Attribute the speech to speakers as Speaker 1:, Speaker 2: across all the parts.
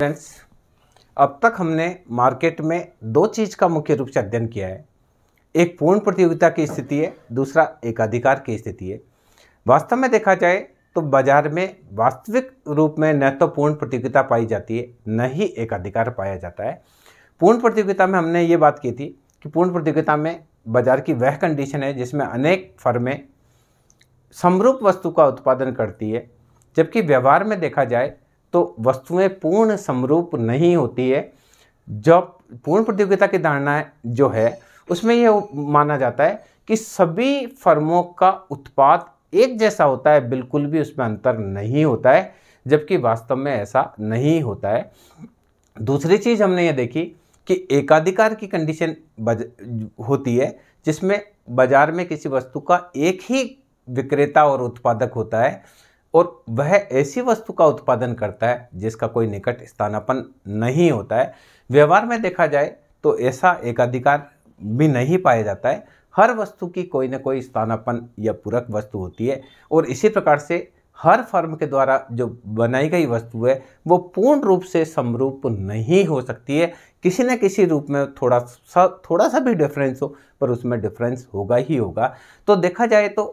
Speaker 1: friends अब तक हमने मार्केट में दो चीज़ का मुख्य रूप से अध्ययन किया है एक पूर्ण प्रतियोगिता की स्थिति है दूसरा एक अधिकार की स्थिति है वास्तव में देखा जाए तो बाजार में वास्तविक रूप में न तो पूर्ण प्रतियोगिता पाई जाती है न ही एक अधिकार पाया जाता है पूर्ण प्रतियोगिता में हमने ये बात की थी कि पूर्ण प्रतियोगिता में बाजार की वह कंडीशन है जिसमें अनेक फर्में समरूप वस्तु का उत्पादन करती है जबकि व्यवहार में देखा जाए तो वस्तुएं पूर्ण समरूप नहीं होती है जब पूर्ण प्रतियोगिता की धारणा जो है उसमें यह माना जाता है कि सभी फर्मों का उत्पाद एक जैसा होता है बिल्कुल भी उसमें अंतर नहीं होता है जबकि वास्तव में ऐसा नहीं होता है दूसरी चीज़ हमने ये देखी कि एकाधिकार की कंडीशन बज होती है जिसमें बाजार में किसी वस्तु का एक ही विक्रेता और उत्पादक होता है और वह ऐसी वस्तु का उत्पादन करता है जिसका कोई निकट स्थानापन नहीं होता है व्यवहार में देखा जाए तो ऐसा एकाधिकार भी नहीं पाया जाता है हर वस्तु की कोई ना कोई स्थानापन या पूरक वस्तु होती है और इसी प्रकार से हर फर्म के द्वारा जो बनाई गई वस्तु है वो पूर्ण रूप से समरूप नहीं हो सकती है किसी न किसी रूप में थोड़ा सा थोड़ा सा भी डिफरेंस हो पर उसमें डिफरेंस होगा ही होगा तो देखा जाए तो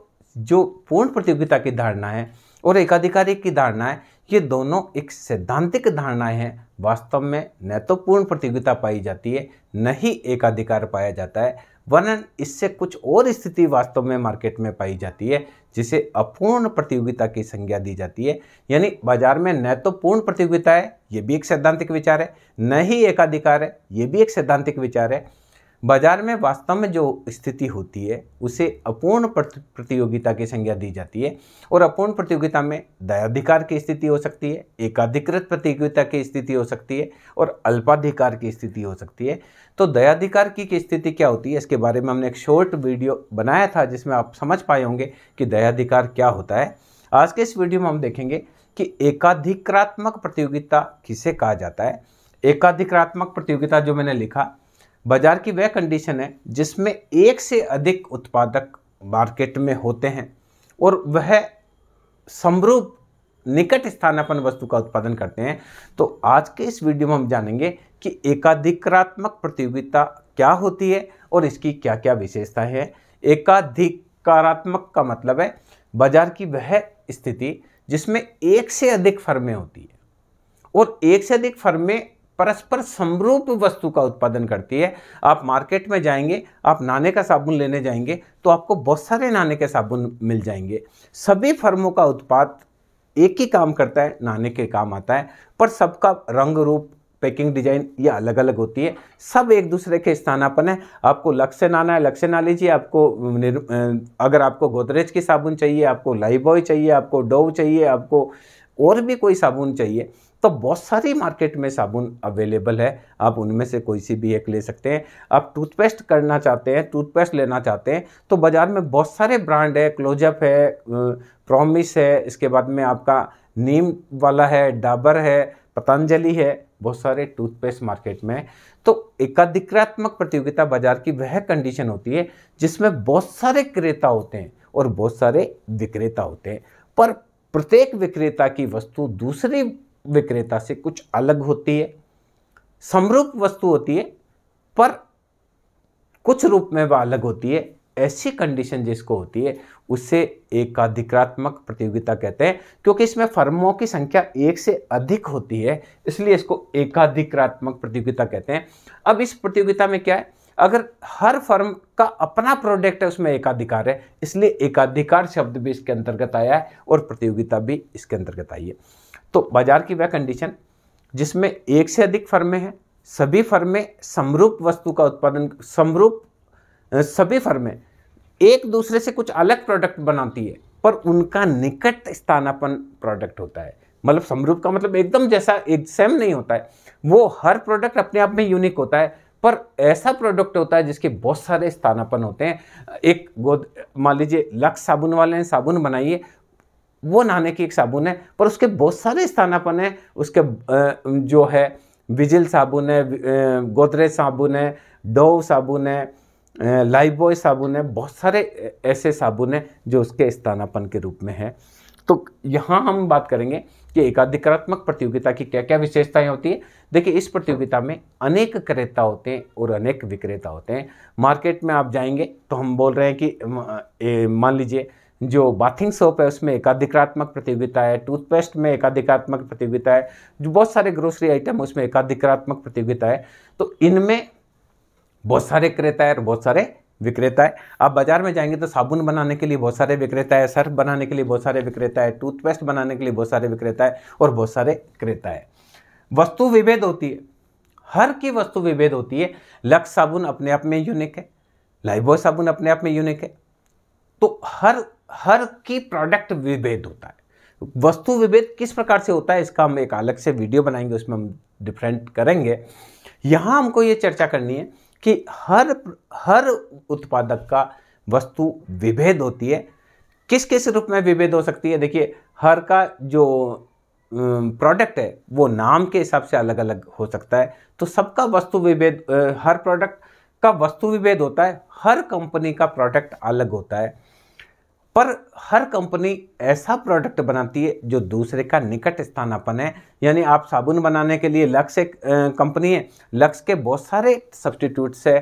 Speaker 1: जो पूर्ण प्रतियोगिता की धारणा है और एकाधिकारी की धारणाएं ये दोनों एक सैद्धांतिक धारणाएं हैं वास्तव में न तो पूर्ण प्रतियोगिता पाई जाती है न ही एकाधिकार पाया जाता है वरन इससे कुछ और स्थिति वास्तव में मार्केट में पाई जाती है जिसे अपूर्ण प्रतियोगिता की संज्ञा दी जाती है यानी बाजार में न तो पूर्ण प्रतियोगिता है ये भी एक सैद्धांतिक विचार है न ही एकाधिकार है ये भी एक सैद्धांतिक विचार है बाजार में वास्तव में जो स्थिति होती है उसे अपूर्ण प्रतियोगिता की संज्ञा दी जाती है और अपूर्ण प्रतियोगिता में दयाधिकार की स्थिति हो सकती है एकाधिकृत प्रतियोगिता की स्थिति हो सकती है और अल्पाधिकार की स्थिति हो सकती है तो दयाधिकार की स्थिति क्या होती है इसके बारे में हमने एक शॉर्ट वीडियो बनाया था जिसमें आप समझ पाए होंगे कि दयाधिकार क्या होता है आज के इस वीडियो में हम देखेंगे कि एकाधिकारात्मक प्रतियोगिता किसे कहा जाता है एकाधिकारात्मक प्रतियोगिता जो मैंने लिखा बाजार की वह कंडीशन है जिसमें एक से अधिक उत्पादक मार्केट में होते हैं और वह समरूप निकट स्थानापन वस्तु का उत्पादन करते हैं तो आज के इस वीडियो में हम जानेंगे कि एकाधिकरात्मक प्रतियोगिता क्या होती है और इसकी क्या क्या विशेषता है एकाधिकारात्मक का मतलब है बाजार की वह स्थिति जिसमें एक से अधिक फर्में होती है और एक से अधिक फर्में परस्पर समरूप वस्तु का उत्पादन करती है आप मार्केट में जाएंगे आप नाने का साबुन लेने जाएंगे तो आपको बहुत सारे नाने के साबुन मिल जाएंगे सभी फर्मों का उत्पाद एक ही काम करता है नाने के काम आता है पर सबका रंग रूप पैकिंग डिजाइन ये अलग अलग होती है सब एक दूसरे के स्थानापन है आपको लक्ष्य नाना है लक्ष्य ना लीजिए आपको अगर आपको गोदरेज की साबुन चाहिए आपको लाइबॉय चाहिए आपको डोव चाहिए आपको और भी कोई साबुन चाहिए तो बहुत सारी मार्केट में साबुन अवेलेबल है आप उनमें से कोई सी भी एक ले सकते हैं आप टूथपेस्ट करना चाहते हैं टूथपेस्ट लेना चाहते हैं तो बाज़ार में बहुत सारे ब्रांड है क्लोजअप है प्रोमिस है इसके बाद में आपका नीम वाला है डाबर है पतंजलि है बहुत सारे टूथपेस्ट मार्केट में तो एकाधिक्रात्मक प्रतियोगिता बाजार की वह कंडीशन होती है जिसमें बहुत सारे क्रेता होते हैं और बहुत सारे विक्रेता होते हैं पर प्रत्येक विक्रेता की वस्तु दूसरे विक्रेता से कुछ अलग होती है समरूप वस्तु होती है पर कुछ रूप में वह अलग होती है ऐसी कंडीशन जिसको होती है उसे एकाधिकारात्मक प्रतियोगिता कहते हैं क्योंकि इसमें फर्मों की संख्या एक से अधिक होती है इसलिए इसको एकाधिकारात्मक प्रतियोगिता कहते हैं अब इस प्रतियोगिता में क्या है अगर हर फर्म का अपना प्रोडक्ट है उसमें एकाधिकार है इसलिए एकाधिकार शब्द भी इसके अंतर्गत आया है और प्रतियोगिता भी इसके अंतर्गत आई है तो बाजार की वह कंडीशन जिसमें एक से अधिक फर्में हैं सभी फर्में समरूप वस्तु का उत्पादन समरूप सभी फर्में एक दूसरे से कुछ अलग प्रोडक्ट बनाती है पर उनका निकट स्थानापन प्रोडक्ट होता है मतलब समरूप का मतलब एकदम जैसा एक सेम नहीं होता है वो हर प्रोडक्ट अपने आप में यूनिक होता है पर ऐसा प्रोडक्ट होता है जिसके बहुत सारे स्थानापन होते हैं एक गोद मान लीजिए लक्स साबुन वाले ने साबुन बनाइए वो नहाने की एक साबुन है पर उसके बहुत सारे स्थानापन है उसके जो है विजिल साबुन है गोदरेज साबुन है डोव साबुन है लाइफ बॉय साबुन है बहुत सारे ऐसे साबुन है जो उसके स्थानापन के रूप में है तो यहाँ हम बात करेंगे कि एकाधिकारात्मक प्रतियोगिता की क्या क्या विशेषताएं होती है देखिए इस प्रतियोगिता में अनेक क्रेता होते हैं और अनेक विक्रेता होते हैं मार्केट में आप जाएंगे तो हम बोल रहे हैं कि मान लीजिए जो बाथिंग सोप है उसमें एकाधिकारात्मक प्रतियोगिता है टूथपेस्ट में एकाधिकारात्मक प्रतियोगिता है जो बहुत सारे ग्रोसरी आइटम उसमें एकाधिकारात्मक प्रतियोगिता है तो इनमें बहुत सारे क्रेता है और बहुत सारे विक्रेता है आप बाजार में जाएंगे तो साबुन बनाने के लिए बहुत सारे विक्रेता है सर्फ बनाने के लिए बहुत सारे विक्रेता है टूथपेस्ट बनाने के लिए बहुत सारे विक्रेता है और बहुत सारे क्रेता है वस्तु विभेद होती है हर की वस्तु विभेद होती है लक्स साबुन अपने आप में यूनिक है लाइबॉय साबुन अपने आप में यूनिक है तो हर हर की प्रोडक्ट विभेद होता है वस्तु विभेद किस प्रकार से होता है इसका हम एक अलग से वीडियो बनाएंगे उसमें हम डिफरेंट करेंगे यहाँ हमको ये चर्चा करनी है कि हर हर उत्पादक का वस्तु विभेद होती है किस किस रूप में विभेद हो सकती है देखिए हर का जो प्रोडक्ट है वो नाम के हिसाब से अलग अलग हो सकता है तो सबका वस्तु विभेद हर प्रोडक्ट का वस्तु विभेद होता है हर कंपनी का प्रोडक्ट अलग होता है पर हर कंपनी ऐसा प्रोडक्ट बनाती है जो दूसरे का निकट स्थानापन है यानी आप साबुन बनाने के लिए लक्स एक कंपनी है लक्स के बहुत सारे सब्सटीट्यूट्स है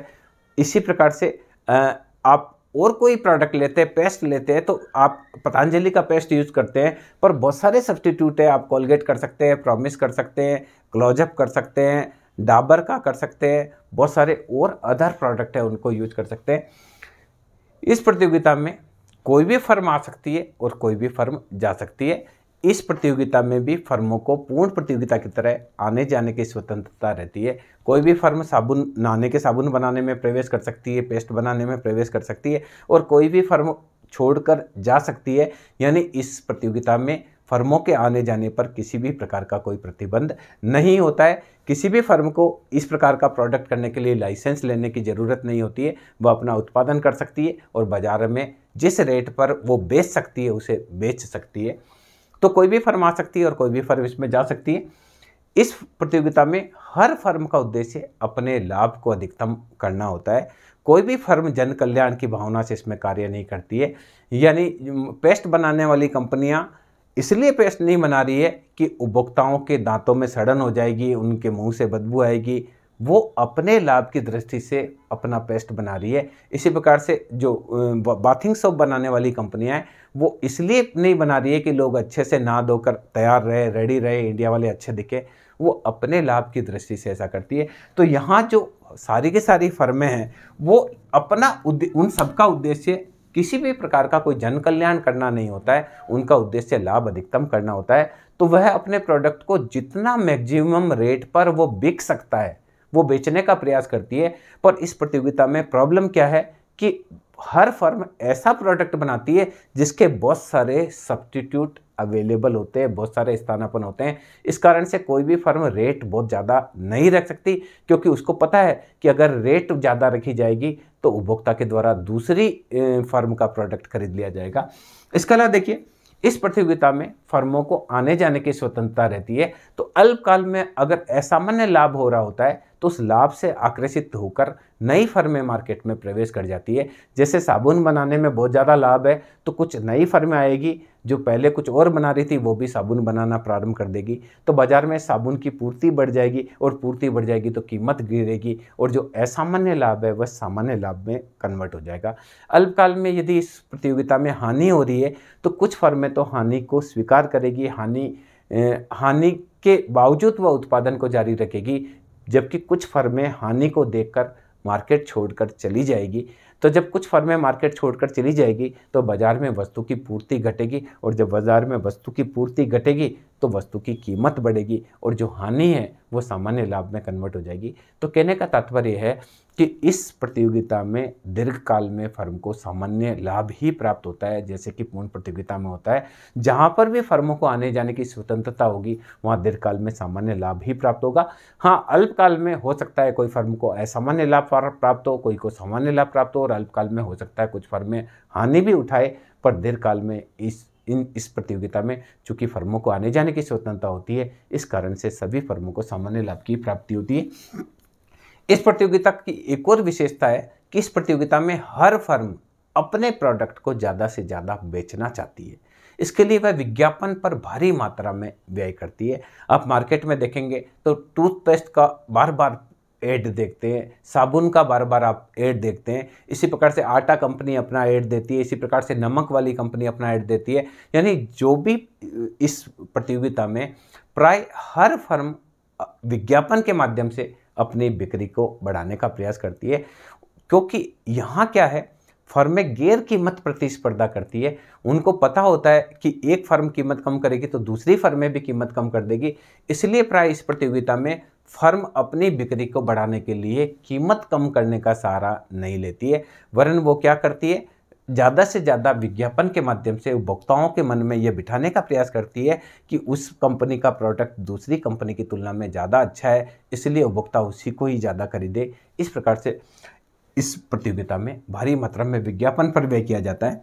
Speaker 1: इसी प्रकार से आप और कोई प्रोडक्ट लेते हैं पेस्ट लेते हैं तो आप पतंजलि का पेस्ट यूज़ करते हैं पर बहुत सारे सब्सटीट्यूट है आप कोलगेट कर सकते हैं प्रॉमिस कर सकते हैं क्लोजअप कर सकते हैं डाबर का कर सकते हैं बहुत सारे और अदर प्रोडक्ट है उनको यूज कर सकते हैं इस प्रतियोगिता में कोई भी फर्म आ सकती है और कोई भी फर्म जा सकती है इस प्रतियोगिता में भी फर्मों को पूर्ण प्रतियोगिता की तरह आने जाने की स्वतंत्रता रहती है कोई भी फर्म साबुन नहाने के साबुन बनाने में प्रवेश कर सकती है पेस्ट बनाने में प्रवेश कर सकती है और कोई भी फर्म छोड़कर जा सकती है यानी इस प्रतियोगिता में फर्मों के आने जाने पर किसी भी प्रकार का कोई प्रतिबंध नहीं होता है किसी भी फर्म को इस प्रकार का प्रोडक्ट करने के लिए लाइसेंस लेने की ज़रूरत नहीं होती है वह अपना उत्पादन कर सकती है और बाज़ार में जिस रेट पर वो बेच सकती है उसे बेच सकती है तो कोई भी फर्म आ सकती है और कोई भी फर्म इसमें जा सकती है इस प्रतियोगिता में हर फर्म का उद्देश्य अपने लाभ को अधिकतम करना होता है कोई भी फर्म जन कल्याण की भावना से इसमें कार्य नहीं करती है यानी पेस्ट बनाने वाली कंपनियां इसलिए पेस्ट नहीं बना रही है कि उपभोक्ताओं के दांतों में सड़न हो जाएगी उनके मुंह से बदबू आएगी वो अपने लाभ की दृष्टि से अपना पेस्ट बना रही है इसी प्रकार से जो बाथिंग सोप बनाने वाली कंपनियां हैं वो इसलिए नहीं बना रही है कि लोग अच्छे से ना धोकर तैयार रहे रेडी रहे इंडिया वाले अच्छे दिखे वो अपने लाभ की दृष्टि से ऐसा करती है तो यहाँ जो सारी की सारी फर्में हैं वो अपना उन सबका उद्देश्य किसी भी प्रकार का कोई जन कल्याण करना नहीं होता है उनका उद्देश्य लाभ अधिकतम करना होता है तो वह अपने प्रोडक्ट को जितना मैक्सिमम रेट पर वो बिक सकता है वो बेचने का प्रयास करती है पर इस प्रतियोगिता में प्रॉब्लम क्या है कि हर फर्म ऐसा प्रोडक्ट बनाती है जिसके बहुत सारे सब्सटीट्यूट अवेलेबल होते हैं बहुत सारे स्थानापन होते हैं इस कारण से कोई भी फर्म रेट बहुत ज़्यादा नहीं रख सकती क्योंकि उसको पता है कि अगर रेट ज़्यादा रखी जाएगी तो उपभोक्ता के द्वारा दूसरी फर्म का प्रोडक्ट खरीद लिया जाएगा इसके अलावा देखिए इस प्रतियोगिता में फर्मों को आने जाने की स्वतंत्रता रहती है तो अल्पकाल में अगर असामान्य लाभ हो रहा होता है तो उस लाभ से आकर्षित होकर नई फर्में मार्केट में प्रवेश कर जाती है जैसे साबुन बनाने में बहुत ज़्यादा लाभ है तो कुछ नई फर्में आएगी जो पहले कुछ और बना रही थी वो भी साबुन बनाना प्रारंभ कर देगी तो बाज़ार में साबुन की पूर्ति बढ़ जाएगी और पूर्ति बढ़ जाएगी तो कीमत गिरेगी और जो असामान्य लाभ है वह सामान्य लाभ में कन्वर्ट हो जाएगा अल्पकाल में यदि इस प्रतियोगिता में हानि हो रही है तो कुछ फर्में तो हानि को स्वीकार करेगी हानि हानि के बावजूद वह उत्पादन को जारी रखेगी जबकि कुछ फर्में हानि को देखकर मार्केट छोड़कर चली जाएगी तो जब कुछ फर्में मार्केट छोड़कर चली जाएगी तो बाज़ार में वस्तु की पूर्ति घटेगी और जब बाज़ार में वस्तु की पूर्ति घटेगी तो वस्तु की कीमत बढ़ेगी और जो हानि है वो सामान्य लाभ में कन्वर्ट हो जाएगी तो कहने का तात्पर्य है कि इस प्रतियोगिता में दीर्घ काल में फर्म को सामान्य लाभ ही प्राप्त होता है जैसे कि पूर्ण प्रतियोगिता में होता है जहाँ पर भी फर्मों को आने जाने की स्वतंत्रता होगी वहाँ दीर्घकाल में सामान्य लाभ ही प्राप्त होगा हाँ अल्पकाल में हो सकता है कोई फर्म को असामान्य लाभ प्राप्त हो कोई को सामान्य लाभ प्राप्त हो और अल्पकाल में हो सकता है कुछ फर्में हानि भी उठाए पर दीर्घकाल में इस इन इस प्रतियोगिता में चूंकि फर्मों को आने जाने की स्वतंत्रता होती है इस कारण से सभी फर्मों को सामान्य लाभ की प्राप्ति होती है इस प्रतियोगिता की एक और विशेषता है कि इस प्रतियोगिता में हर फर्म अपने प्रोडक्ट को ज़्यादा से ज़्यादा बेचना चाहती है इसके लिए वह विज्ञापन पर भारी मात्रा में व्यय करती है आप मार्केट में देखेंगे तो टूथपेस्ट का बार बार एड देखते हैं साबुन का बार बार आप एड देखते हैं इसी प्रकार से आटा कंपनी अपना एड देती है इसी प्रकार से नमक वाली कंपनी अपना एड देती है यानी जो भी इस प्रतियोगिता में प्राय हर फर्म विज्ञापन के माध्यम से अपनी बिक्री को बढ़ाने का प्रयास करती है क्योंकि यहाँ क्या है फर्में गैर कीमत प्रतिस्पर्धा करती है उनको पता होता है कि एक फर्म कीमत कम करेगी तो दूसरी फर्में भी कीमत कम कर देगी इसलिए प्राय इस प्रतियोगिता में फर्म अपनी बिक्री को बढ़ाने के लिए कीमत कम करने का सहारा नहीं लेती है वरन वो क्या करती है ज़्यादा से ज़्यादा विज्ञापन के माध्यम से उपभोक्ताओं के मन में यह बिठाने का प्रयास करती है कि उस कंपनी का प्रोडक्ट दूसरी कंपनी की तुलना में ज़्यादा अच्छा है इसलिए उपभोक्ता उसी को ही ज़्यादा खरीदे इस प्रकार से इस प्रतियोगिता में भारी मात्रा में विज्ञापन पर व्यय किया जाता है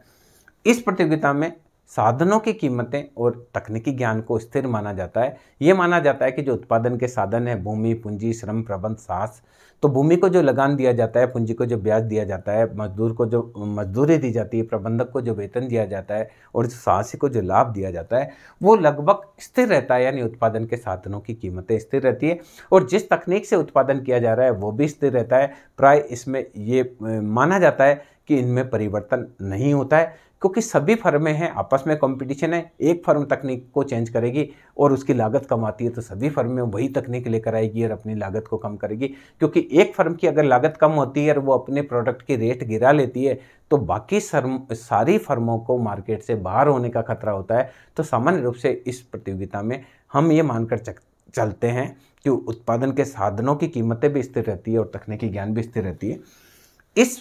Speaker 1: इस प्रतियोगिता में साधनों की कीमतें और तकनीकी ज्ञान को स्थिर माना जाता है ये माना जाता है कि जो उत्पादन के साधन है भूमि पूंजी श्रम प्रबंध सास तो भूमि को जो लगान दिया जाता है पूंजी को जो ब्याज दिया जाता है मजदूर को जो मजदूरी दी जाती है प्रबंधक को जो वेतन दिया जाता है और साहसी को जो लाभ दिया जाता है वो लगभग स्थिर रहता है यानी उत्पादन के साधनों की कीमतें स्थिर रहती है और जिस तकनीक से उत्पादन किया जा रहा है वो भी स्थिर रहता है प्राय इसमें ये माना जाता है कि इनमें परिवर्तन नहीं होता है क्योंकि सभी फर्में हैं आपस में कंपटीशन है एक फर्म तकनीक को चेंज करेगी और उसकी लागत कम आती है तो सभी फर्में वही तकनीक लेकर आएगी और अपनी लागत को कम करेगी क्योंकि एक फर्म की अगर लागत कम होती है और वो अपने प्रोडक्ट की रेट गिरा लेती है तो बाकी सर्म सारी फर्मों को मार्केट से बाहर होने का खतरा होता है तो सामान्य रूप से इस प्रतियोगिता में हम ये मानकर चलते हैं कि उत्पादन के साधनों की कीमतें भी स्थिर रहती है और तकनीकी ज्ञान भी स्थिर रहती है इस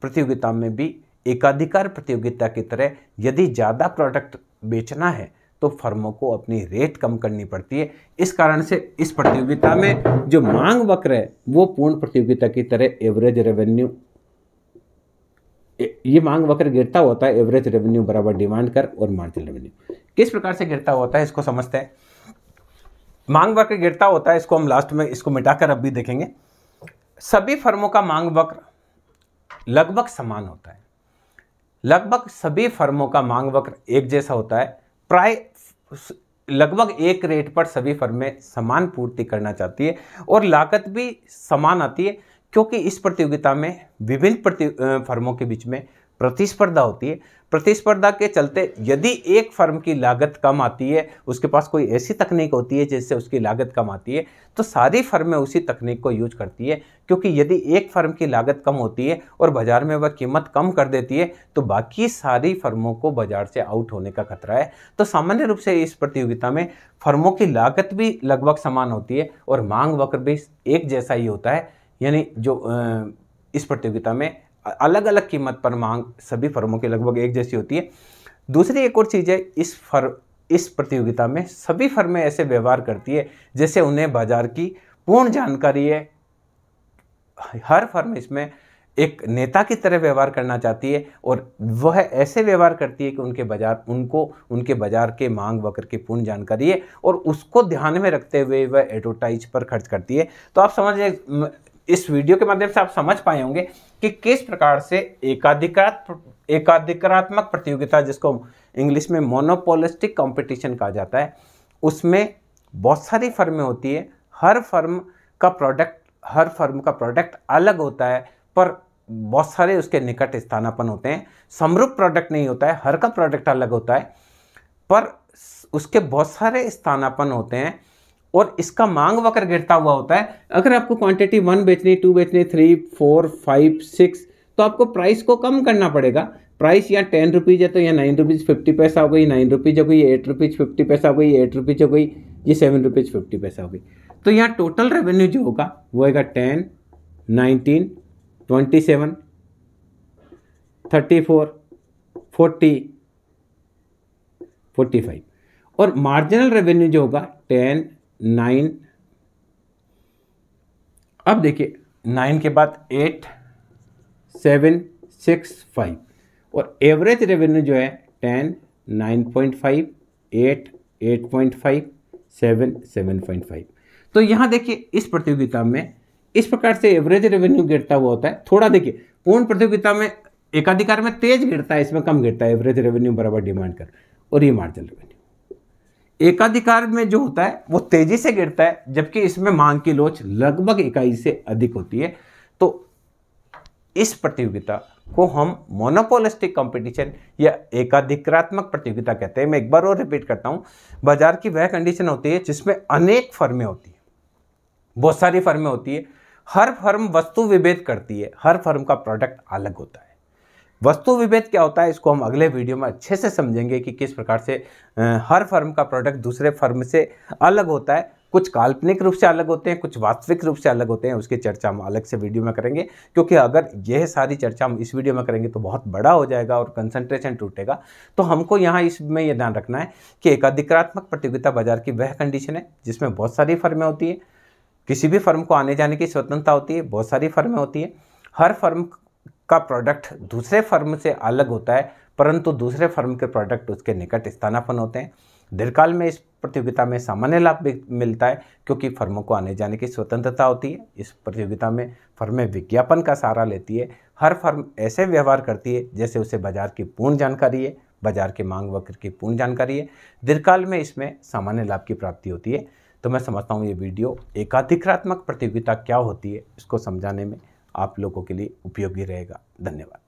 Speaker 1: प्रतियोगिता में भी एकाधिकार प्रतियोगिता की तरह यदि ज़्यादा प्रोडक्ट बेचना है तो फर्मों को अपनी रेट कम करनी पड़ती है इस कारण से इस प्रतियोगिता में जो मांग वक्र है वो पूर्ण प्रतियोगिता की तरह एवरेज रेवेन्यू ये मांग वक्र गिरता होता है एवरेज रेवेन्यू बराबर डिमांड कर और मार्जिन रेवेन्यू किस प्रकार से गिरता होता है इसको समझते हैं मांग वक्र गिरता होता है इसको हम लास्ट में इसको मिटाकर अब भी देखेंगे सभी फर्मों का मांग वक्र लगभग समान होता है लगभग सभी फर्मों का मांग वक्र एक जैसा होता है प्राय लगभग एक रेट पर सभी फर्में समान पूर्ति करना चाहती है और लागत भी समान आती है क्योंकि इस प्रतियोगिता में विभिन्न प्रति फर्मों के बीच में प्रतिस्पर्धा होती है प्रतिस्पर्धा के चलते यदि एक फर्म की लागत कम आती है उसके पास कोई ऐसी तकनीक होती है जिससे उसकी लागत कम आती है तो सारी फर्में उसी तकनीक को यूज करती है क्योंकि यदि एक फर्म की लागत कम होती है और बाज़ार में वह कीमत कम कर देती है तो बाकी सारी फर्मों को बाज़ार से आउट होने का खतरा है तो सामान्य रूप से इस प्रतियोगिता में फर्मों की लागत भी लगभग समान होती है और मांग वक्र भी एक जैसा ही होता है यानी जो इस प्रतियोगिता में अलग अलग कीमत पर मांग सभी फर्मों की लगभग एक जैसी होती है दूसरी एक और चीज़ है इस फर इस प्रतियोगिता में सभी फर्में ऐसे व्यवहार करती है जैसे उन्हें बाजार की पूर्ण जानकारी है हर फर्म इसमें एक नेता की तरह व्यवहार करना चाहती है और वह ऐसे व्यवहार करती है कि उनके बाजार उनको उनके बाजार के मांग वक्र की पूर्ण जानकारी है और उसको ध्यान में रखते हुए वह एडवर्टाइज पर खर्च करती है तो आप समझ इस वीडियो के माध्यम से आप समझ पाए होंगे कि किस प्रकार से एकाधिकात एकाधिकारात्मक प्रतियोगिता जिसको इंग्लिश में मोनोपोलिस्टिक कंपटीशन कहा जाता है उसमें बहुत सारी फर्में होती है हर फर्म का प्रोडक्ट हर फर्म का प्रोडक्ट अलग होता है पर बहुत सारे उसके निकट स्थानापन होते हैं समरूप प्रोडक्ट नहीं होता है हर का प्रोडक्ट अलग होता है पर उसके बहुत सारे स्थानापन होते हैं और इसका मांग वक्र गिरता हुआ होता है अगर आपको क्वांटिटी वन बेचनी टू बेचनी थ्री फोर फाइव सिक्स तो आपको प्राइस को कम करना पड़ेगा प्राइस यहाँ टेन रुपीज़ है तो यहाँ नाइन रुपीज़ फिफ्टी पैसा हो गई नाइन रुपीज़ हो गई एट रुपीज़ फिफ्टी पैसा हो गई एट रुपीज़ हो गई ये सेवन रुपीज़ फिफ्टी पैसा हो गई तो यहाँ टोटल रेवेन्यू जो होगा वो होगा ten nineteen twenty seven thirty four forty forty five और मार्जिनल रेवेन्यू जो होगा टेन नाइन अब देखिए नाइन के बाद एट सेवन सिक्स फाइव और एवरेज रेवेन्यू जो है ten nine point five eight eight point five seven seven point five तो यहाँ देखिए इस प्रतियोगिता में इस प्रकार से एवरेज रेवेन्यू गिरता हुआ होता है थोड़ा देखिए पूर्ण प्रतियोगिता में एकाधिकार में तेज गिरता है इसमें कम गिरता है एवरेज रेवेन्यू बराबर डिमांड कर और ये मार्जिन रेवेन्यू एकाधिकार में जो होता है वो तेजी से गिरता है जबकि इसमें मांग की लोच लगभग इकाई से अधिक होती है तो इस प्रतियोगिता को हम मोनोपोलिस्टिक कंपटीशन या एकाधिकारात्मक प्रतियोगिता कहते हैं मैं एक बार और रिपीट करता हूँ बाजार की वह कंडीशन होती है जिसमें अनेक फर्में होती हैं बहुत सारी फर्में होती है हर फर्म वस्तु विभेद करती है हर फर्म का प्रोडक्ट अलग होता है वस्तु विभेद क्या होता है इसको हम अगले वीडियो में अच्छे से समझेंगे कि किस प्रकार से हर फर्म का प्रोडक्ट दूसरे फर्म से अलग होता है कुछ काल्पनिक रूप से अलग होते हैं कुछ वास्तविक रूप से अलग होते हैं उसकी चर्चा हम अलग से वीडियो में करेंगे क्योंकि अगर यह सारी चर्चा हम इस वीडियो में करेंगे तो बहुत बड़ा हो जाएगा और कंसंट्रेशन टूटेगा तो हमको यहाँ इसमें यह ध्यान रखना है कि एकाधिकारात्मक प्रतियोगिता बाजार की वह कंडीशन है जिसमें बहुत सारी फर्में होती हैं किसी भी फर्म को आने जाने की स्वतंत्रता होती है बहुत सारी फर्में होती हैं हर फर्म का प्रोडक्ट दूसरे फर्म से अलग होता है परंतु दूसरे फर्म के प्रोडक्ट उसके निकट स्थानापन होते हैं दीर्घकाल में इस प्रतियोगिता में सामान्य लाभ भी मिलता है क्योंकि फर्मों को आने जाने की स्वतंत्रता होती है इस प्रतियोगिता में फर्में विज्ञापन का सहारा लेती है हर फर्म ऐसे व्यवहार करती है जैसे उसे बाजार की पूर्ण जानकारी है बाजार के मांग वक्र की पूर्ण जानकारी है दीर्घकाल में इसमें सामान्य लाभ की प्राप्ति होती है तो मैं समझता हूँ ये वीडियो एकाधिकारात्मक प्रतियोगिता क्या होती है इसको समझाने में आप लोगों के लिए उपयोगी रहेगा धन्यवाद